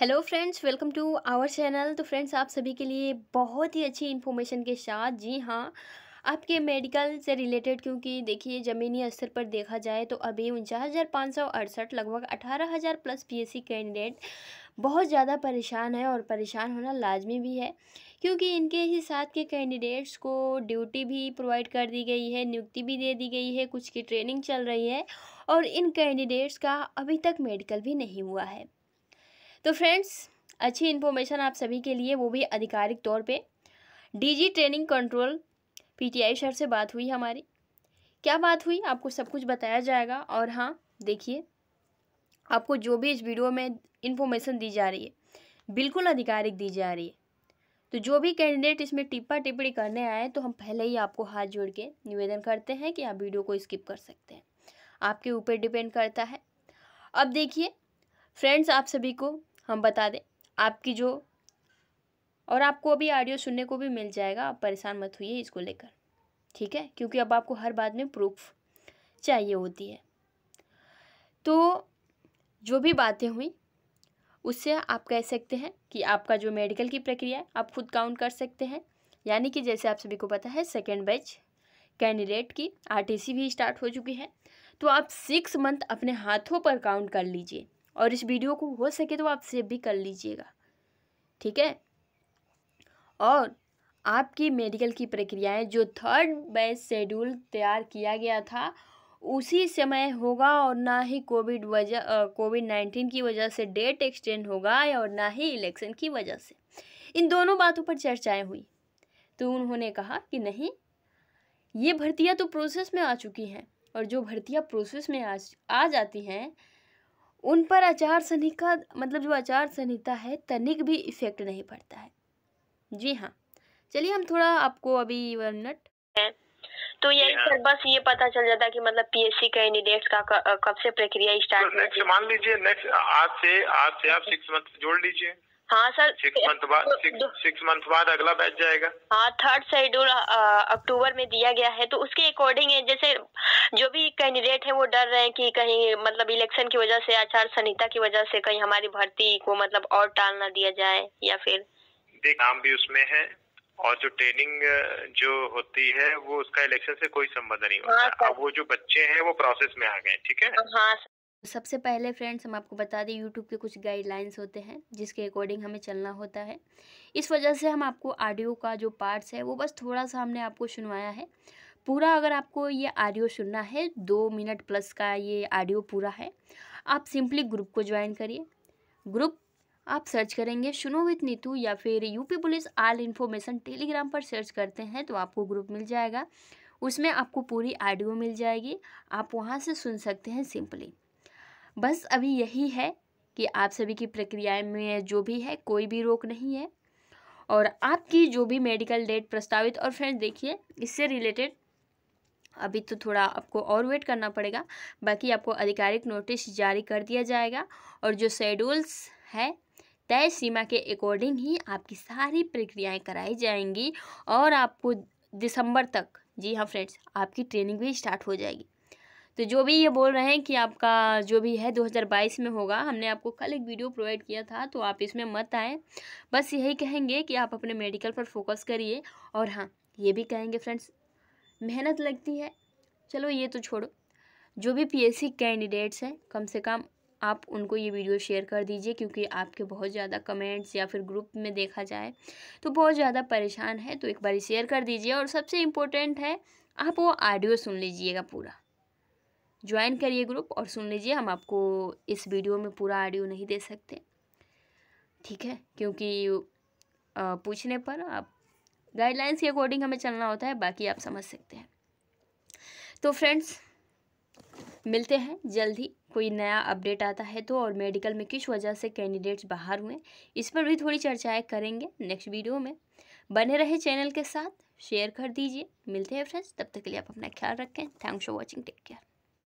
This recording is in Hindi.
Hello friends welcome to our channel तो फ्रेंड्स आप सभी के लिए बहुत ही अच्छी इन्फॉर्मेशन के साथ जी हाँ आपके मेडिकल से रिलेटेड क्योंकि देखिए ज़मीनी स्तर पर देखा जाए तो अभी उनचास हज़ार पाँच सौ अड़सठ लगभग अठारह हज़ार प्लस पीएससी कैंडिडेट बहुत ज़्यादा परेशान है और परेशान होना लाजमी भी है क्योंकि इनके ही साथ के कैंडिडेट्स को ड्यूटी भी प्रोवाइड कर दी गई है नियुक्ति भी दे दी गई है कुछ की ट्रेनिंग चल रही है और इन कैंडिडेट्स का अभी तक मेडिकल भी नहीं हुआ है तो फ्रेंड्स अच्छी इन्फॉर्मेशन आप सभी के लिए वो भी आधिकारिक तौर पे DG training control PTI sir से बात हुई हमारी क्या बात हुई आपको सब कुछ बताया जाएगा और हाँ देखिए आपको जो भी इस वीडियो में इन्फॉर्मेशन दी जा रही है बिल्कुल आधिकारिक दी जा रही है तो जो भी कैंडिडेट इसमें टिप्पा टिप्पणी करने आए तो हम पहले ही आपको हाथ जोड़ के निवेदन करते हैं कि आप वीडियो को स्किप कर सकते हैं आपके ऊपर डिपेंड करता है अब देखिए फ्रेंड्स आप सभी को हम बता दें आपकी जो और आपको अभी ऑडियो सुनने को भी मिल जाएगा आप परेशान मत हुई इसको लेकर ठीक है क्योंकि अब आपको हर बात में प्रूफ चाहिए होती है तो जो भी बातें हुई उससे आप कह सकते हैं कि आपका जो मेडिकल की प्रक्रिया है आप खुद काउंट कर सकते हैं यानी कि जैसे आप सभी को पता है सेकेंड बैच कैंडिडेट की आरटीसी भी स्टार्ट हो चुकी है तो आप सिक्स मंथ अपने हाथों पर काउंट कर लीजिए और इस वीडियो को हो सके तो आप सेव भी कर लीजिएगा ठीक है और आपकी मेडिकल की प्रक्रियाएं जो थर्ड बैच शेड्यूल तैयार किया गया था उसी समय होगा और ना ही कोविड वजह कोविड नाइन्टीन की वजह से डेट एक्सटेंड होगा और ना ही इलेक्शन की वजह से इन दोनों बातों पर चर्चाएं हुई तो उन्होंने कहा कि नहीं ये भर्तियाँ तो प्रोसेस में आ चुकी हैं और जो भर्तियाँ प्रोसेस में आ आ जाती हैं उन पर आचार संहिता मतलब जो आचार संहिता है तनिक भी इफेक्ट नहीं पड़ता है जी हाँ चलिए हम थोड़ा आपको अभी वन मिनट तो यही हाँ। सर बस ये पता चल जाता कि मतलब पीएससी कैंडिडेट्स कैंडिडेट का कब से प्रक्रिया स्टार्ट तो नेक्स्ट मान लीजिए नेक्स्ट आज से आज से आप सिक्स मंथ जोड़ लीजिए हाँ सर सिक्स मंथ बाद सिक्स तो मंथ बाद अगला बैच जाएगा हाँ थर्ड शेड्यूल अक्टूबर में दिया गया है तो उसके अकॉर्डिंग है जैसे जो भी कैंडिडेट है वो डर रहे हैं कि कहीं मतलब इलेक्शन की वजह से आचार संहिता की वजह से कहीं हमारी भर्ती को मतलब और टाल ना दिया जाए या फिर नाम भी उसमें है और जो ट्रेनिंग जो होती है वो उसका इलेक्शन से कोई संबंध नहीं होता हाँ, अब वो जो बच्चे हैं वो प्रोसेस में आ गए ठीक है हाँ सबसे पहले फ्रेंड्स हम आपको बता दें यूट्यूब के कुछ गाइडलाइंस होते हैं जिसके अकॉर्डिंग हमें चलना होता है इस वजह से हम आपको ऑडियो का जो पार्ट्स है वो बस थोड़ा सा हमने आपको सुनवाया है पूरा अगर आपको ये ऑडियो सुनना है दो मिनट प्लस का ये ऑडियो पूरा है आप सिंपली ग्रुप को ज्वाइन करिए ग्रुप आप सर्च करेंगे सुनो विथ नीतू या फिर UP police all information Telegram पर सर्च करते हैं तो आपको ग्रुप मिल जाएगा उसमें आपको पूरी ऑडियो मिल जाएगी आप वहाँ से सुन सकते हैं सिंपली बस अभी यही है कि आप सभी की प्रक्रियाएं में जो भी है कोई भी रोक नहीं है और आपकी जो भी मेडिकल डेट प्रस्तावित और फ्रेंड्स देखिए इससे रिलेटेड अभी तो थोड़ा आपको और वेट करना पड़ेगा बाकी आपको आधिकारिक नोटिस जारी कर दिया जाएगा और जो शेड्यूल्स है तय सीमा के अकॉर्डिंग ही आपकी सारी प्रक्रियाएं कराई जाएंगी और आपको दिसंबर तक जी हाँ फ्रेंड्स आपकी ट्रेनिंग भी स्टार्ट हो जाएगी तो जो भी ये बोल रहे हैं कि आपका जो भी है 2022 में होगा हमने आपको कल एक वीडियो प्रोवाइड किया था तो आप इसमें मत आएँ बस यही कहेंगे कि आप अपने मेडिकल पर फोकस करिए और हाँ ये भी कहेंगे फ्रेंड्स मेहनत लगती है चलो ये तो छोड़ो जो भी पीएससी कैंडिडेट्स हैं कम से कम आप उनको ये वीडियो शेयर कर दीजिए क्योंकि आपके बहुत ज़्यादा कमेंट्स या फिर ग्रुप में देखा जाए तो बहुत ज़्यादा परेशान है तो एक बार शेयर कर दीजिए और सबसे इम्पोर्टेंट है आप वो ऑडियो सुन लीजिएगा पूरा ज्वाइन करिए ग्रुप और सुन लीजिए हम आपको इस वीडियो में पूरा ऑडियो नहीं दे सकते ठीक है क्योंकि पूछने पर आप गाइडलाइंस के अकॉर्डिंग हमें चलना होता है बाकी आप समझ सकते हैं तो फ्रेंड्स मिलते हैं जल्द ही कोई नया अपडेट आता है तो और मेडिकल में किस वजह से कैंडिडेट्स बाहर हुए इस पर भी थोड़ी चर्चाएँ करेंगे नेक्स्ट वीडियो में बने रहे चैनल के साथ शेयर कर दीजिए मिलते हैं फ्रेंड्स तब तक के लिए आप अपना ख्याल रखें thanks for watching take care